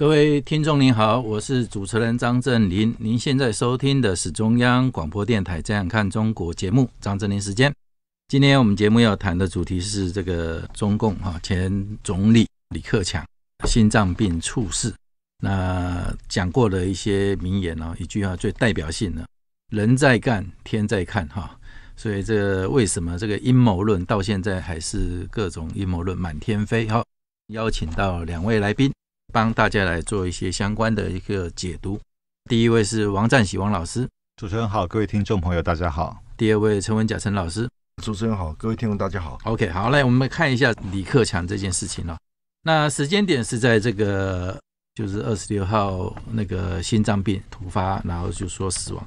各位听众您好，我是主持人张振林。您现在收听的是中央广播电台《这样看中国》节目，张振林时间。今天我们节目要谈的主题是这个中共哈前总理李克强心脏病猝逝。那讲过的一些名言呢，一句话最代表性的“人在干，天在看”哈，所以这为什么这个阴谋论到现在还是各种阴谋论满天飞？哈，邀请到两位来宾。帮大家来做一些相关的一个解读。第一位是王占喜王老师，主持人好，各位听众朋友大家好。第二位陈文甲陈老师，主持人好，各位听众大家好。OK，好，来我们看一下李克强这件事情了。那时间点是在这个，就是二十六号那个心脏病突发，然后就说死亡。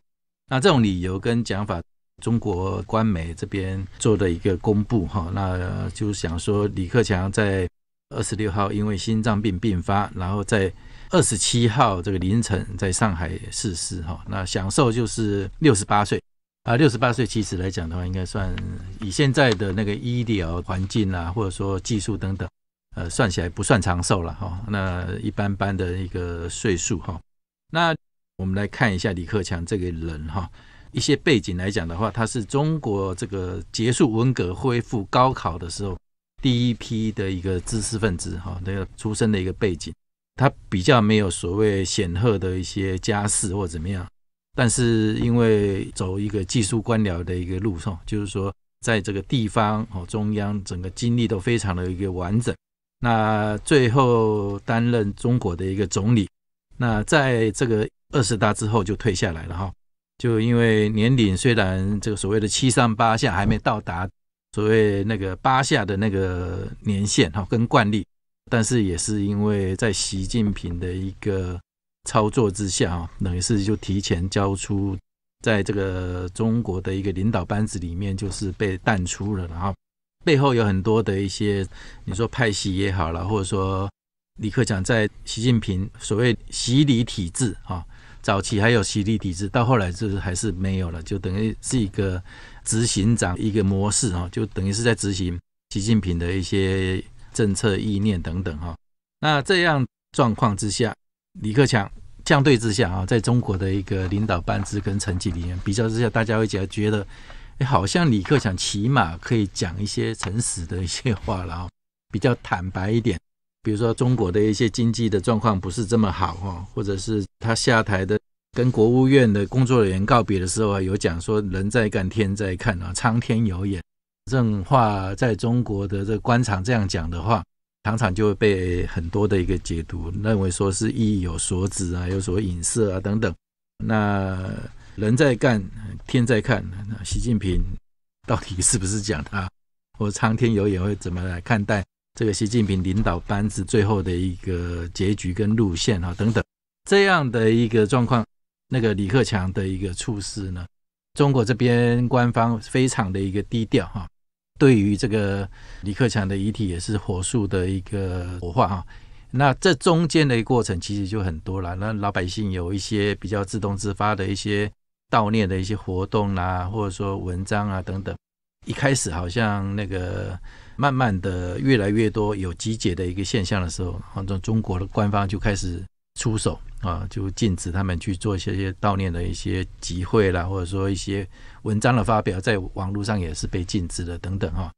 那这种理由跟讲法，中国官媒这边做的一个公布哈，那就想说李克强在。二十六号因为心脏病病发，然后在二十七号这个凌晨在上海逝世哈。那享受就是六十八岁啊，六十八岁其实来讲的话，应该算以现在的那个医疗环境啦，或者说技术等等，呃，算起来不算长寿了哈。那一般般的一个岁数哈。那我们来看一下李克强这个人哈，一些背景来讲的话，他是中国这个结束文革恢复高考的时候。第一批的一个知识分子，哈，那个出身的一个背景，他比较没有所谓显赫的一些家世或怎么样，但是因为走一个技术官僚的一个路，哈，就是说在这个地方，哦，中央整个经历都非常的一个完整，那最后担任中国的一个总理，那在这个二十大之后就退下来了，哈，就因为年龄虽然这个所谓的七上八下还没到达。所谓那个八下的那个年限哈，跟惯例，但是也是因为在习近平的一个操作之下啊，等于是就提前交出，在这个中国的一个领导班子里面就是被淡出了，然后背后有很多的一些，你说派系也好了，或者说李克强在习近平所谓洗礼体制啊，早期还有洗礼体制，到后来就是还是没有了，就等于是一个。执行长一个模式啊，就等于是在执行习近平的一些政策意念等等哈。那这样状况之下，李克强相对之下啊，在中国的一个领导班子跟成绩里面比较之下，大家会觉得，哎，好像李克强起码可以讲一些诚实的一些话，了后比较坦白一点。比如说，中国的一些经济的状况不是这么好哈，或者是他下台的。跟国务院的工作人员告别的时候，有讲说“人在干，天在看”啊，苍天有眼。这种话在中国的这官场这样讲的话，常常就会被很多的一个解读，认为说是意有所指啊，有所隐射啊等等。那人在干，天在看。那习近平 到底是不是讲他，或苍天有眼会怎么来看待这个习近平领导班子最后的一个结局跟路线啊等等这样的一个状况？那个李克强的一个处事呢，中国这边官方非常的一个低调哈，对于这个李克强的遗体也是火速的一个火化哈，那这中间的一个过程其实就很多了，那老百姓有一些比较自动自发的一些悼念的一些活动啦，或者说文章啊等等，一开始好像那个慢慢的越来越多有集结的一个现象的时候，好像中国的官方就开始。出手啊，就禁止他们去做一些些悼念的一些集会啦，或者说一些文章的发表，在网络上也是被禁止的等等哈。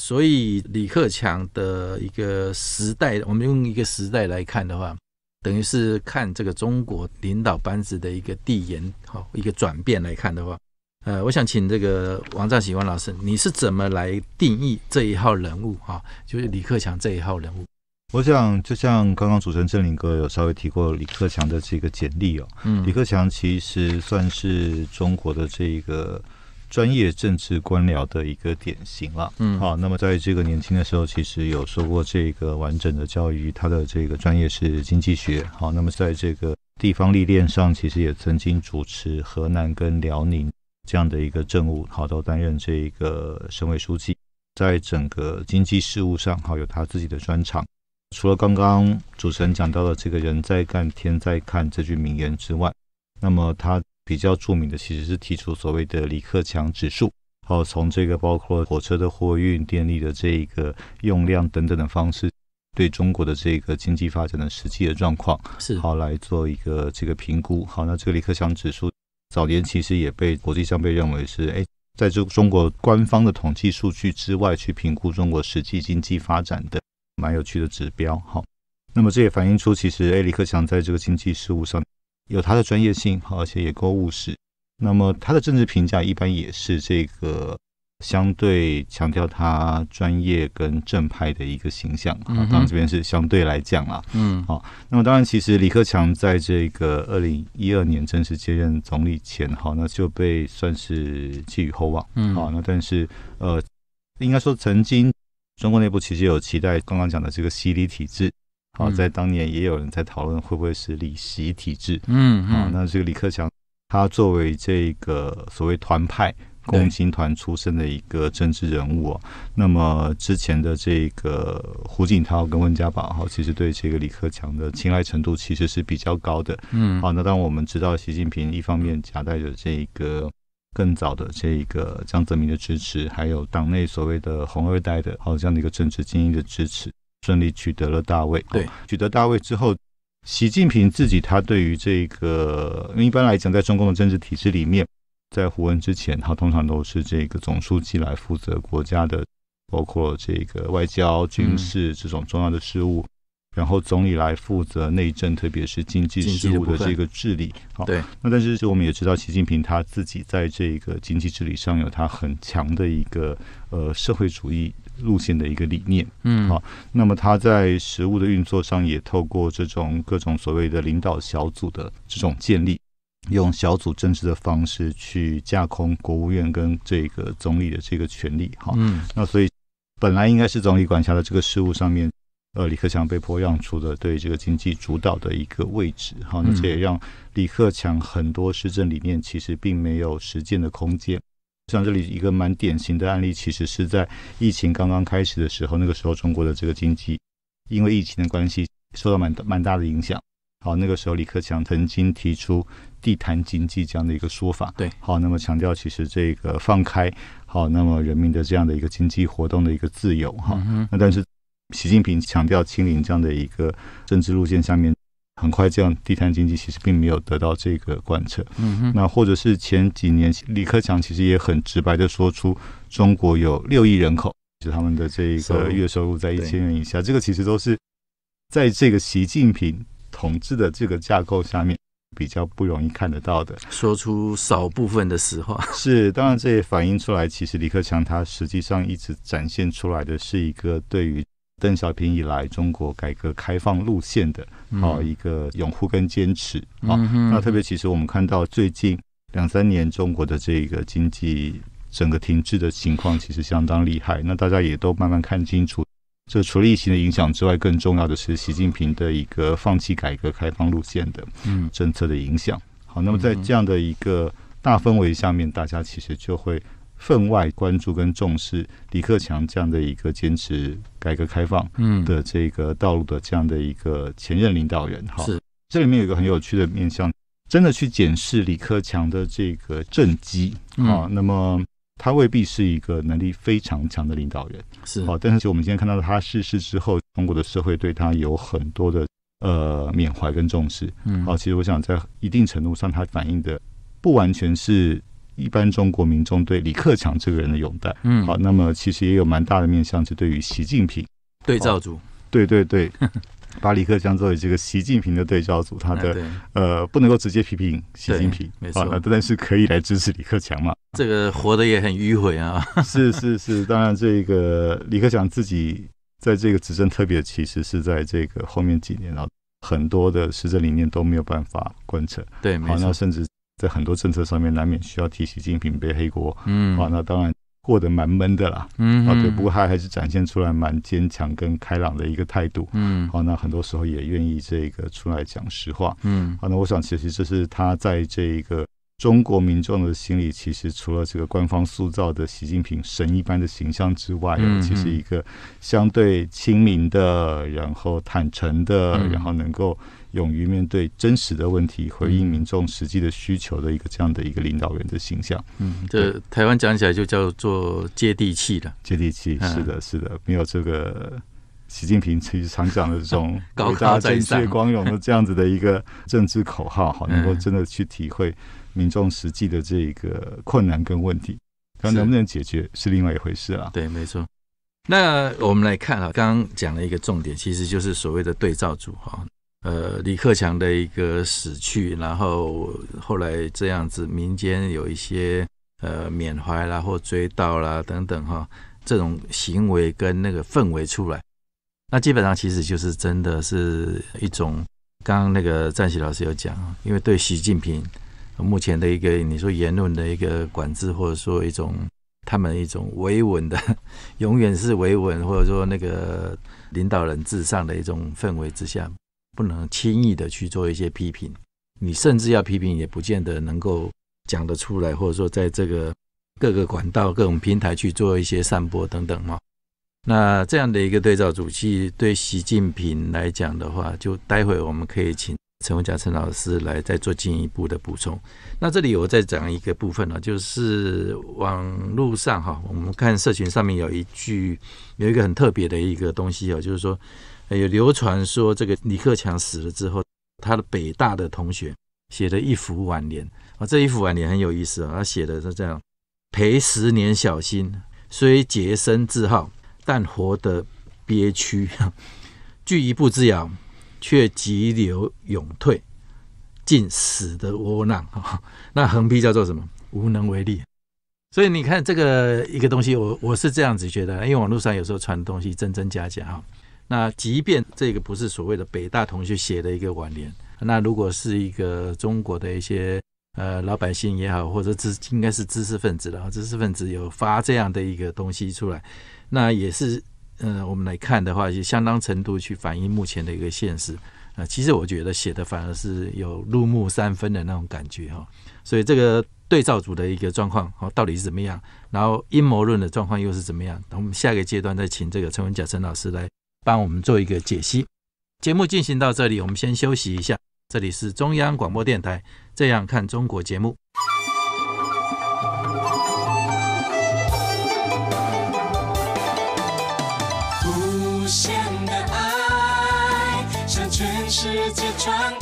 所以李克强的一个时代，我们用一个时代来看的话，等于是看这个中国领导班子的一个递延哈，一个转变来看的话，呃，我想请这个王兆喜王老师，你是怎么来定义这一号人物啊？就是李克强这一号人物。我想，就像刚刚主持人郑林哥有稍微提过李克强的这个简历哦，嗯，李克强其实算是中国的这一个专业政治官僚的一个典型了，嗯，好，那么在这个年轻的时候，其实有受过这个完整的教育，他的这个专业是经济学，好，那么在这个地方历练上，其实也曾经主持河南跟辽宁这样的一个政务，好，都担任这一个省委书记，在整个经济事务上，好，有他自己的专长。除了刚刚主持人讲到的“这个人在干，天在看”这句名言之外，那么他比较著名的其实是提出所谓的李克强指数。好，从这个包括火车的货运、电力的这一个用量等等的方式，对中国的这个经济发展的实际的状况，是好来做一个这个评估。好，那这个李克强指数早年其实也被国际上被认为是，哎，在这个中国官方的统计数据之外去评估中国实际经济发展的。蛮有趣的指标，好，那么这也反映出其实诶李克强在这个经济事务上有他的专业性，好，而且也够务实。那么他的政治评价一般也是这个相对强调他专业跟正派的一个形象，当然这边是相对来讲啦，嗯，好，那么当然其实李克强在这个二零一二年正式接任总理前，好，那就被算是寄予厚望，嗯，好，那但是呃，应该说曾经。中国内部其实有期待，刚刚讲的这个洗礼体制，好，在当年也有人在讨论会不会是李习体制，嗯，啊，那这个李克强他作为这个所谓团派共青团出身的一个政治人物，那么之前的这个胡锦涛跟温家宝，好，其实对这个李克强的青睐程度其实是比较高的，嗯，好，那当我们知道习近平一方面夹带着这个。更早的这一个江泽民的支持，还有党内所谓的“红二代”的，好这样的一个政治精英的支持，顺利取得了大位。对，取得大位之后，习近平自己他对于这个，一般来讲，在中共的政治体制里面，在胡文之前，他通常都是这个总书记来负责国家的，包括这个外交、军事这种重要的事务。然后总理来负责内政，特别是经济事务的这个治理。好，对。那但是，就我们也知道，习近平他自己在这个经济治理上有他很强的一个呃社会主义路线的一个理念。嗯，好。那么他在实务的运作上，也透过这种各种所谓的领导小组的这种建立，用小组政治的方式去架空国务院跟这个总理的这个权利，好，嗯。那所以本来应该是总理管辖的这个事务上面。呃，李克强被迫让出了对这个经济主导的一个位置，好，那这也让李克强很多施政理念其实并没有实践的空间。像这里一个蛮典型的案例，其实是在疫情刚刚开始的时候，那个时候中国的这个经济因为疫情的关系受到蛮蛮大的影响。好，那个时候李克强曾经提出“地摊经济”这样的一个说法，对，好，那么强调其实这个放开，好，那么人民的这样的一个经济活动的一个自由，哈，那但是。习近平强调清零这样的一个政治路线上面，很快这样地摊经济其实并没有得到这个贯彻。嗯，哼，那或者是前几年李克强其实也很直白的说出，中国有六亿人口，就他们的这一个月收入在一千元以下，这个其实都是在这个习近平统治的这个架构下面比较不容易看得到的，说出少部分的实话。是，当然这也反映出来，其实李克强他实际上一直展现出来的是一个对于。邓小平以来中国改革开放路线的啊一个拥护跟坚持啊，那特别其实我们看到最近两三年中国的这个经济整个停滞的情况其实相当厉害，那大家也都慢慢看清楚，这除了疫情的影响之外，更重要的是习近平的一个放弃改革开放路线的嗯政策的影响。好，那么在这样的一个大氛围下面，大家其实就会。分外关注跟重视李克强这样的一个坚持改革开放的这个道路的这样的一个前任领导人，哈，是这里面有一个很有趣的面向，真的去检视李克强的这个政绩啊，那么他未必是一个能力非常强的领导人，是好，但是就我们今天看到他逝世之后，中国的社会对他有很多的呃缅怀跟重视，嗯，好，其实我想在一定程度上，它反映的不完全是。一般中国民众对李克强这个人的拥戴，嗯，好，那么其实也有蛮大的面向是对于习近平对照组，对对对，把李克强作为这个习近平的对照组，他的呃不能够直接批评习近平，没错，但是可以来支持李克强嘛？这个活的也很迂回啊。是是是，当然这个李克强自己在这个执政特别，其实是在这个后面几年啊，很多的施政理念都没有办法贯彻，对，好像甚至。在很多政策上面，难免需要替习近平背黑锅，嗯，啊，那当然过得蛮闷的啦，嗯，啊，对，不过他还是展现出来蛮坚强跟开朗的一个态度，嗯，好，那很多时候也愿意这个出来讲实话，嗯，啊，那我想其实这是他在这一个中国民众的心里，其实除了这个官方塑造的习近平神一般的形象之外，其实一个相对亲民的，然后坦诚的，然后能够。勇于面对真实的问题，回应民众实际的需求的一个这样的一个领导人的形象。嗯，这台湾讲起来就叫做接地气的，接地气是的，是的，没有这个习近平其实常讲的这种 高高在上、光荣的这样子的一个政治口号，好能够真的去体会民众实际的这一个困难跟问题，然后能不能解决是另外一回事了。对，没错。那我们来看啊，刚刚讲了一个重点，其实就是所谓的对照组，哈。呃，李克强的一个死去，然后后来这样子，民间有一些呃缅怀啦，或追悼啦等等哈，这种行为跟那个氛围出来，那基本上其实就是真的是一种刚刚那个战旭老师有讲，因为对习近平目前的一个你说言论的一个管制，或者说一种他们一种维稳的，永远是维稳，或者说那个领导人至上的一种氛围之下。不能轻易的去做一些批评，你甚至要批评也不见得能够讲得出来，或者说在这个各个管道、各种平台去做一些散播等等嘛。那这样的一个对照，主席对习近平来讲的话，就待会我们可以请陈文佳陈老师来再做进一步的补充。那这里我再讲一个部分呢，就是网络上哈，我们看社群上面有一句，有一个很特别的一个东西哦，就是说。有流传说，这个李克强死了之后，他的北大的同学写了一幅挽联啊，这一幅挽联很有意思啊，他写的是这样：陪十年小心，虽洁身自好，但活得憋屈；惧 一步之遥，却急流勇退，尽死的窝囊啊。那横批叫做什么？无能为力。所以你看这个一个东西，我我是这样子觉得，因为网络上有时候传的东西真真假假哈。那即便这个不是所谓的北大同学写的一个挽联，那如果是一个中国的一些呃老百姓也好，或者知应该是知识分子了，然后知识分子有发这样的一个东西出来，那也是嗯我们来看的话，就相当程度去反映目前的一个现实啊。其实我觉得写的反而是有入木三分的那种感觉哈。所以这个对照组的一个状况好到底是怎么样，然后阴谋论的状况又是怎么样？等我们下一个阶段再请这个陈文甲陈老师来。帮我们做一个解析。节目进行到这里，我们先休息一下。这里是中央广播电台，这样看中国节目。世界传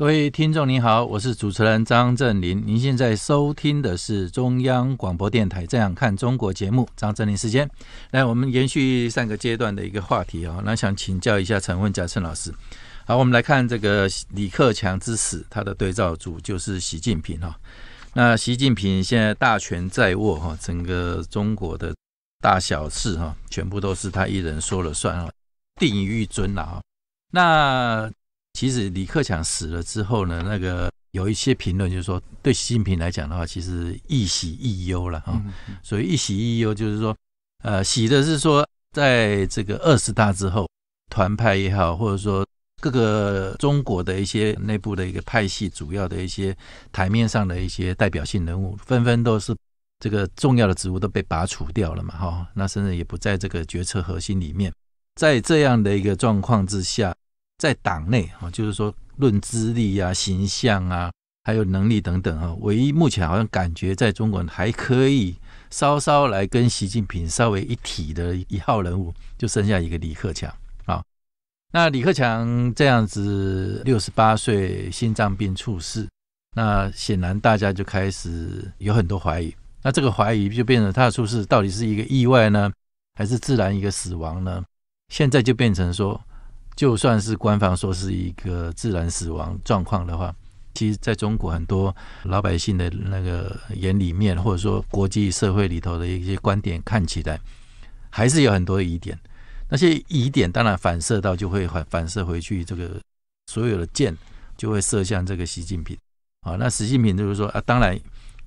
各位听众您好，我是主持人张振林。您现在收听的是中央广播电台《这样看中国》节目，张振林时间。来，我们延续上个阶段的一个话题啊，那想请教一下陈文佳陈老师。好，我们来看这个李克强之死，他的对照组就是习近平哈。那习近平现在大权在握哈，整个中国的大小事哈，全部都是他一人说了算了，定于尊了啊。那其实李克强死了之后呢，那个有一些评论就是说，对习近平来讲的话，其实一喜一忧了哈。所以一喜一忧就是说，呃，喜的是说，在这个二十大之后，团派也好，或者说各个中国的一些内部的一个派系，主要的一些台面上的一些代表性人物，纷纷都是这个重要的职务都被拔除掉了嘛，哈，那甚至也不在这个决策核心里面。在这样的一个状况之下。在党内啊，就是说论资历啊、形象啊，还有能力等等啊，唯一目前好像感觉在中国还可以稍稍来跟习近平稍微一体的一号人物，就剩下一个李克强啊。那李克强这样子，六十八岁心脏病猝死，那显然大家就开始有很多怀疑。那这个怀疑就变成他的出事到底是一个意外呢，还是自然一个死亡呢？现在就变成说。就算是官方说是一个自然死亡状况的话，其实在中国很多老百姓的那个眼里面，或者说国际社会里头的一些观点，看起来还是有很多疑点。那些疑点当然反射到就会反反射回去，这个所有的箭就会射向这个习近平啊。那习近平就是说啊，当然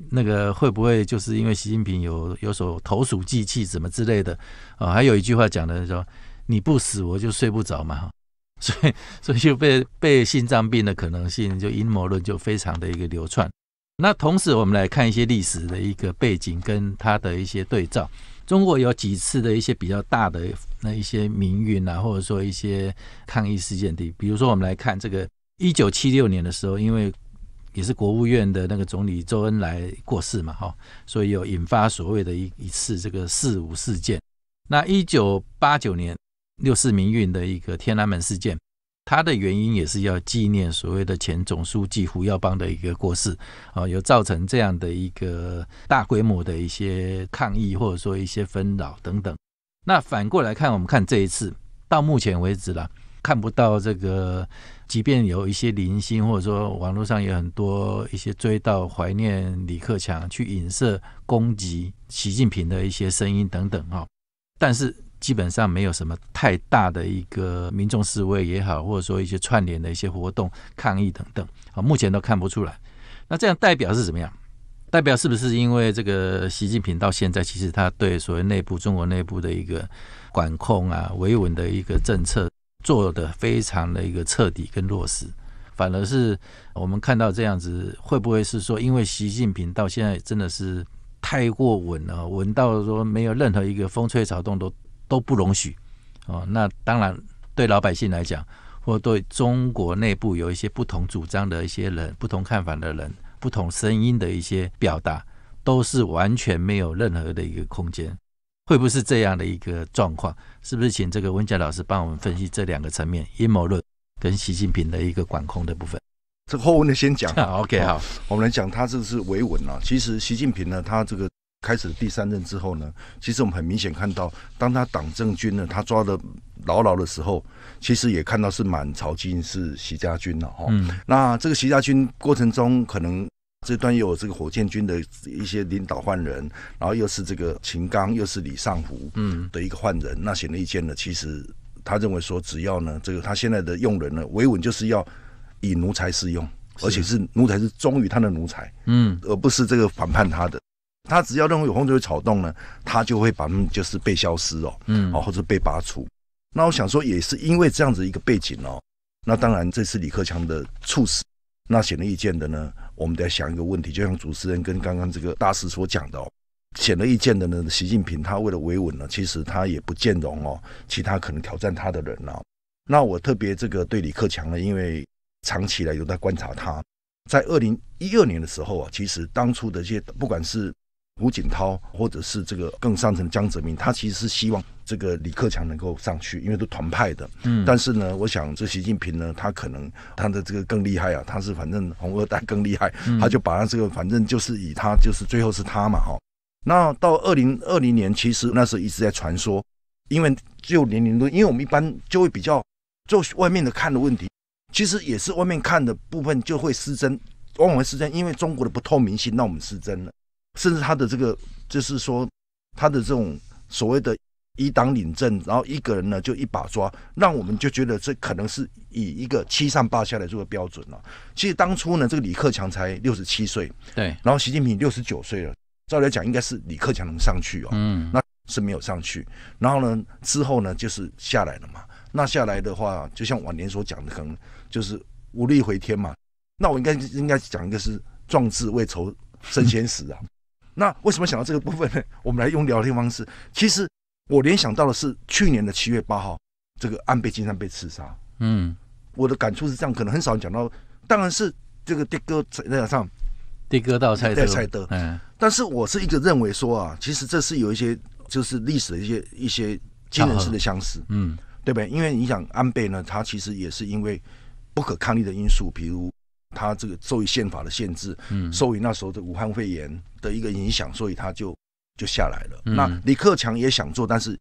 那个会不会就是因为习近平有有所投鼠忌器，什么之类的啊？还有一句话讲的说，你不死我就睡不着嘛。所以，所以就被被心脏病的可能性，就阴谋论就非常的一个流窜。那同时，我们来看一些历史的一个背景，跟他的一些对照。中国有几次的一些比较大的那一些民运啊，或者说一些抗议事件的，比如说我们来看这个一九七六年的时候，因为也是国务院的那个总理周恩来过世嘛，哈，所以有引发所谓的一一次这个四五事件。那一九八九年。六四民运的一个天安门事件，它的原因也是要纪念所谓的前总书记胡耀邦的一个过世，啊，有造成这样的一个大规模的一些抗议，或者说一些纷扰等等。那反过来看，我们看这一次到目前为止了，看不到这个，即便有一些零星，或者说网络上有很多一些追悼、怀念李克强，去影射、攻击习近平的一些声音等等哈，但是。基本上没有什么太大的一个民众示威也好，或者说一些串联的一些活动、抗议等等，啊，目前都看不出来。那这样代表是怎么样？代表是不是因为这个习近平到现在其实他对所谓内部中国内部的一个管控啊、维稳的一个政策做的非常的一个彻底跟落实？反而是我们看到这样子，会不会是说因为习近平到现在真的是太过稳了，稳到说没有任何一个风吹草动都。都不容许，哦，那当然对老百姓来讲，或对中国内部有一些不同主张的一些人、不同看法的人、不同声音的一些表达，都是完全没有任何的一个空间。会不会是这样的一个状况？是不是请这个温家老师帮我们分析这两个层面：阴谋论跟习近平的一个管控的部分？这后文呢先讲，OK 好，我们来讲他这是维稳啊。其实习近平呢，他这个。开始第三任之后呢，其实我们很明显看到，当他党政军呢，他抓的牢牢的时候，其实也看到是满朝尽是徐家军了哈。嗯。那这个徐家军过程中，可能这段又有这个火箭军的一些领导换人，然后又是这个秦刚，又是李尚福，嗯，的一个换人。那显而易见呢，其实他认为说，只要呢，这个他现在的用人呢，维稳就是要以奴才适用，而且是奴才是忠于他的奴才，嗯，而不是这个反叛他的。他只要认为有风就草动呢，他就会把他们就是被消失哦，嗯，哦或者被拔除。那我想说，也是因为这样子一个背景哦。那当然，这次李克强的猝死，那显而易见的呢，我们得想一个问题，就像主持人跟刚刚这个大师所讲的哦，显而易见的呢，习近平他为了维稳呢，其实他也不见容哦其他可能挑战他的人啊。那我特别这个对李克强呢，因为长期来有在观察他，在二零一二年的时候啊，其实当初的这些不管是胡锦涛，或者是这个更上层江泽民，他其实是希望这个李克强能够上去，因为都团派的。嗯，但是呢，我想这习近平呢，他可能他的这个更厉害啊，他是反正红二代更厉害，他就把他这个反正就是以他就是最后是他嘛哈。那到二零二零年，其实那时候一直在传说，因为就年龄多，因为我们一般就会比较就外面的看的问题，其实也是外面看的部分就会失真，往往会失真，因为中国的不透明性，让我们失真了。甚至他的这个就是说，他的这种所谓的一党领政，然后一个人呢就一把抓，让我们就觉得这可能是以一个七上八下来作为标准了。其实当初呢，这个李克强才六十七岁，对，然后习近平六十九岁了。照来讲，应该是李克强能上去哦，嗯，那是没有上去。然后呢，之后呢就是下来了嘛。那下来的话，就像往年所讲的，可能就是无力回天嘛。那我应该应该讲一个，是壮志未酬身先死啊。那为什么想到这个部分呢？我们来用聊天方式。其实我联想到的是去年的七月八号，这个安倍晋三被刺杀。嗯，我的感触是这样，可能很少讲到。当然是这个的哥在台上，的哥到蔡德德。嗯，但是我是一个认为说啊，其实这是有一些就是历史的一些一些惊人的相似。嗯，对不对？因为你想安倍呢，他其实也是因为不可抗力的因素，比如。他这个受于宪法的限制，嗯，受于那时候的武汉肺炎的一个影响，所以他就就下来了。那李克强也想做，但是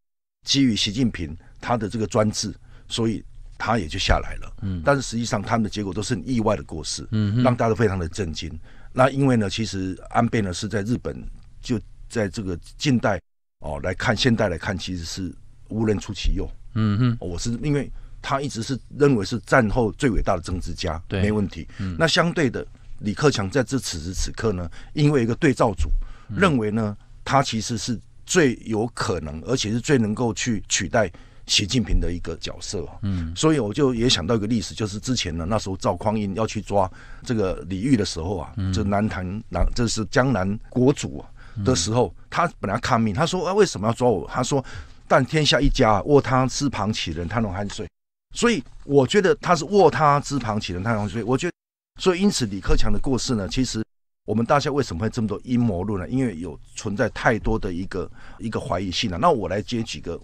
基于习近平他的这个专制，所以他也就下来了。嗯，但是实际上他们的结果都是意外的过世，嗯，让大家非常的震惊。那因为呢，其实安倍呢是在日本就在这个近代哦来看现代来看，其实是无人出其右。嗯哼，我是因为。他一直是认为是战后最伟大的政治家，没问题。那相对的，李克强在这此时此刻呢，因为一个对照组，认为呢，他其实是最有可能，而且是最能够去取代习近平的一个角色嗯，所以我就也想到一个历史，就是之前呢，那时候赵匡胤要去抓这个李煜的时候啊，这南唐南这是江南国主啊的时候，他本来抗命，他说啊为什么要抓我？他说但天下一家，卧榻之旁岂能酣睡。所以我觉得他是卧榻之旁，岂能太平？所以我觉得，所以因此李克强的过世呢，其实我们大家为什么会这么多阴谋论呢？因为有存在太多的一个一个怀疑性了。那我来接几个，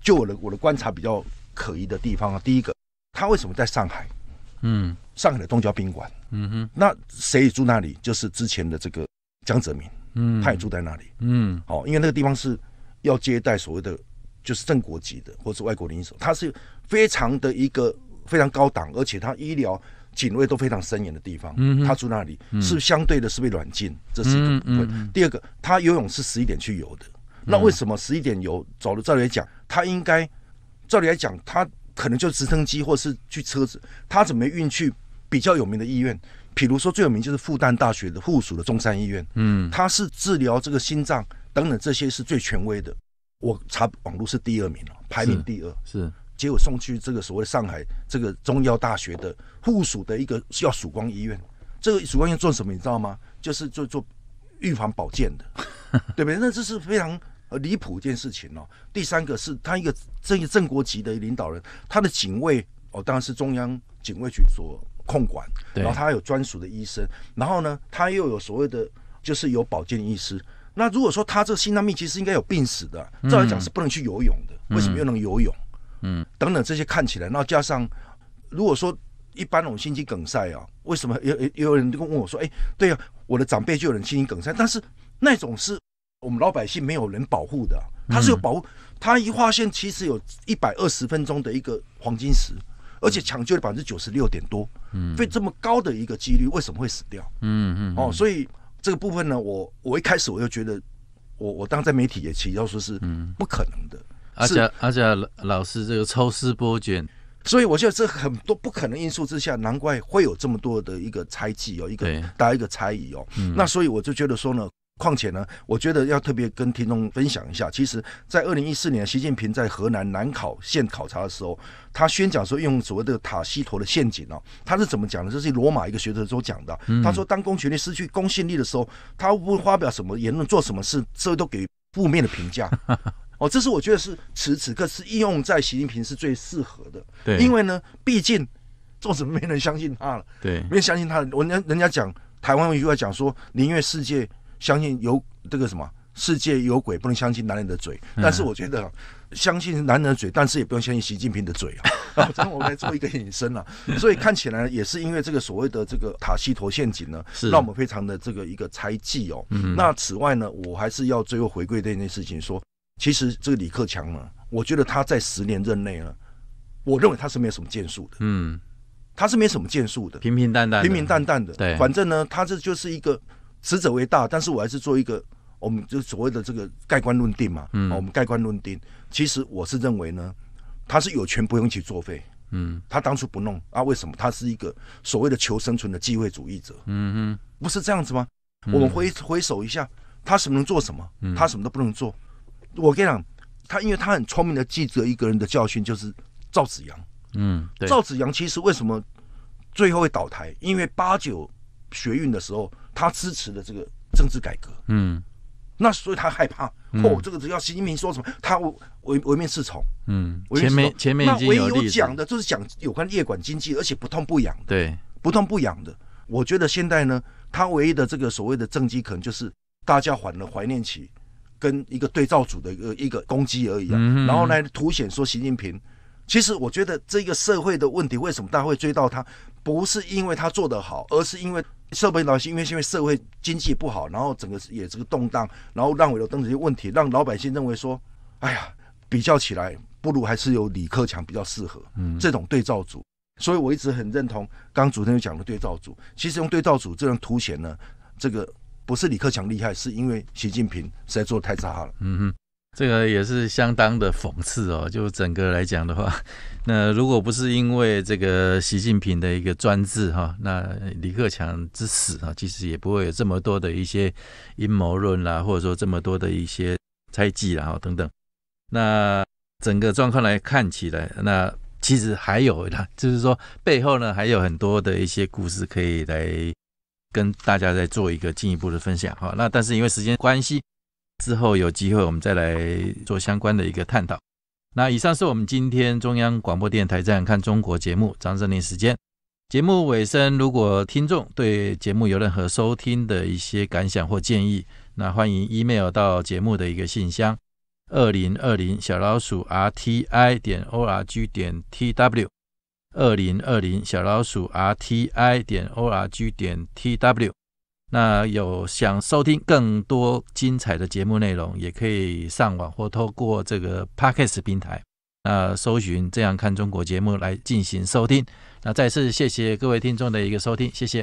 就我的我的观察比较可疑的地方啊。第一个，他为什么在上海？嗯，上海的东郊宾馆。嗯哼，那谁住那里？就是之前的这个江泽民。嗯，他也住在那里。嗯，好，因为那个地方是要接待所谓的。就是正国级的，或者外国领事，他是非常的一个非常高档，而且他医疗警卫都非常森严的地方。嗯，他住那里是相对的是被软禁，这是一个。嗯嗯。第二个，他游泳是十一点去游的，那为什么十一点游？走了？照理来讲，他应该照理来讲，他可能就直升机或是去车子，他怎么运去比较有名的医院？比如说最有名就是复旦大学的附属的中山医院。嗯，他是治疗这个心脏等等这些是最权威的。我查网络是第二名了，排名第二，是结果送去这个所谓上海这个中医药大学的附属的一个叫曙光医院，这个曙光医院做什么你知道吗？就是做做预防保健的，对不对？那这是非常呃离谱一件事情哦。第三个是他一个这个正国级的领导人，他的警卫哦，当然是中央警卫局所控管，然后他有专属的医生，然后呢他又有所谓的，就是有保健医师。那如果说他这心脏病其实应该有病死的，照来讲是不能去游泳的，为什么又能游泳？嗯，等等这些看起来，那加上如果说一般那种心肌梗塞啊，为什么有也有人就跟问我说，哎，对呀，我的长辈就有人心肌梗塞，但是那种是我们老百姓没有人保护的，他是有保护，他一划线其实有一百二十分钟的一个黄金时，而且抢救了百分之九十六点多，嗯，以这么高的一个几率，为什么会死掉？嗯嗯，哦，所以。这个部分呢，我我一开始我就觉得，我我当在媒体也强到说是，嗯，不可能的，而且而且老师这个抽丝剥茧，所以我觉得这很多不可能因素之下，难怪会有这么多的一个猜忌，哦，一个大家一个猜疑哦。那所以我就觉得说呢。况且呢，我觉得要特别跟听众分享一下，其实，在二零一四年，习近平在河南兰考县考察的时候，他宣讲说用所谓的塔西佗的陷阱哦，他是怎么讲的？这是罗马一个学者所讲的。他说，当公权力失去公信力的时候，他不发表什么言论，做什么事，社会都给予负面的评价。哦，这是我觉得是此此刻是应用在习近平是最适合的。对，因为呢，毕竟做什么没人相信他了。对，没人相信他了。家人家讲台湾一句话讲说，宁愿世界。相信有这个什么世界有鬼，不能相信男人的嘴。但是我觉得相信男人的嘴，但是也不用相信习近平的嘴啊。这样我们做一个引申了。所以看起来也是因为这个所谓的这个塔西佗陷阱呢，让我们非常的这个一个猜忌哦。那此外呢，我还是要最后回归这件事情，说其实这个李克强呢，我觉得他在十年任内呢，我认为他是没有什么建树的。嗯，他是没什么建树的，平平淡淡，平平淡淡的。对，反正呢，他这就是一个。死者为大，但是我还是做一个，我们就所谓的这个盖棺论定嘛。嗯，我们盖棺论定，其实我是认为呢，他是有权不用去作废。嗯，他当初不弄啊，为什么？他是一个所谓的求生存的机会主义者。嗯哼，不是这样子吗？我们回回首一下，他什么能做什么？他什么都不能做。我跟你讲，他因为他很聪明的记着一个人的教训，就是赵子阳。嗯，赵子阳其实为什么最后会倒台？因为八九学运的时候。他支持的这个政治改革，嗯，那所以他害怕哦，这个只要习近平说什么，他唯唯命是从，嗯，前面前面那唯一有讲的就是讲有关夜管经济，而且不痛不痒的，对，不痛不痒的。我觉得现在呢，他唯一的这个所谓的政绩，可能就是大家缓了怀念起跟一个对照组的一个一个攻击而已啊，然后来凸显说习近平。其实我觉得这个社会的问题，为什么大家会追到他？不是因为他做得好，而是因为社会老是，因为因为社会经济不好，然后整个也是个动荡，然后让尾楼等等些问题，让老百姓认为说，哎呀，比较起来不如还是有李克强比较适合，嗯，这种对照组，所以我一直很认同，刚昨主持人讲的对照组，其实用对照组这样凸显呢，这个不是李克强厉害，是因为习近平实在做的太差了，嗯哼。这个也是相当的讽刺哦。就整个来讲的话，那如果不是因为这个习近平的一个专制哈，那李克强之死啊，其实也不会有这么多的一些阴谋论啦，或者说这么多的一些猜忌啦，哦等等。那整个状况来看起来，那其实还有啦，就是说背后呢还有很多的一些故事可以来跟大家再做一个进一步的分享哈。那但是因为时间关系。之后有机会，我们再来做相关的一个探讨。那以上是我们今天中央广播电台站看中国节目张振林时间。节目尾声，如果听众对节目有任何收听的一些感想或建议，那欢迎 email 到节目的一个信箱：二零二零小老鼠 r t i 点 o r g 点 t w，二零二零小老鼠 r t i 点 o r g 点 t w。那有想收听更多精彩的节目内容，也可以上网或通过这个 podcast 平台，那搜寻“这样看中国”节目来进行收听。那再次谢谢各位听众的一个收听，谢谢。